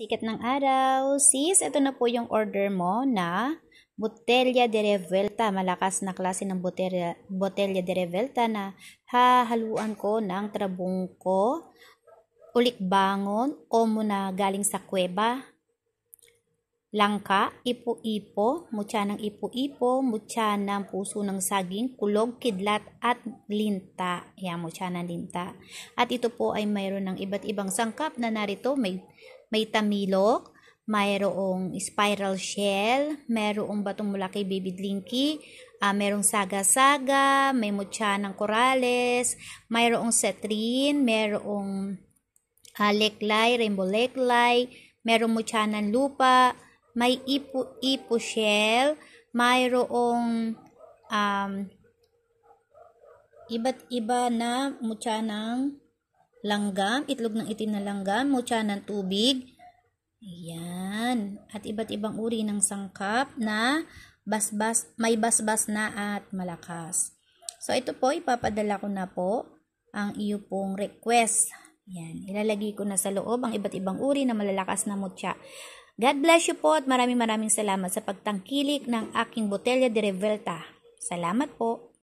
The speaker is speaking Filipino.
Sikat ng araw. Sis, ito na po yung order mo na Botelya de Revelta, malakas na klase ng botelya, botelya de Revelta na hahaluan ko ng trabungko, ulikbangon, omo na galing sa kuweba, langka, ipo-ipo, mutya ng ipo-ipo, mutya ng puso ng saging, kulog, kidlat, at linta. Ayan, mutya ng linta. At ito po ay mayroon ng iba't ibang sangkap na narito. May may tamilok, mayroong spiral shell, mayroong batong mula kay Baby Linky, uh, ah, merong saga-saga, may mucha ng corales, mayroong setrin, mayroong uh, leklay, rainbow leklay, mayroong mucha ng lupa, may ipo-ipo shell, mayroong um, iba't iba na mucha ng langgam, itlog ng itim na langgam, mutya ng tubig. Ayan. At iba't ibang uri ng sangkap na basbas, may basbas na at malakas. So, ito po, ipapadala ko na po ang iyo pong request. Ayan. Ilalagay ko na sa loob ang iba't ibang uri na malalakas na mutya. God bless you po at maraming maraming salamat sa pagtangkilik ng aking botelya de Revelta. Salamat po.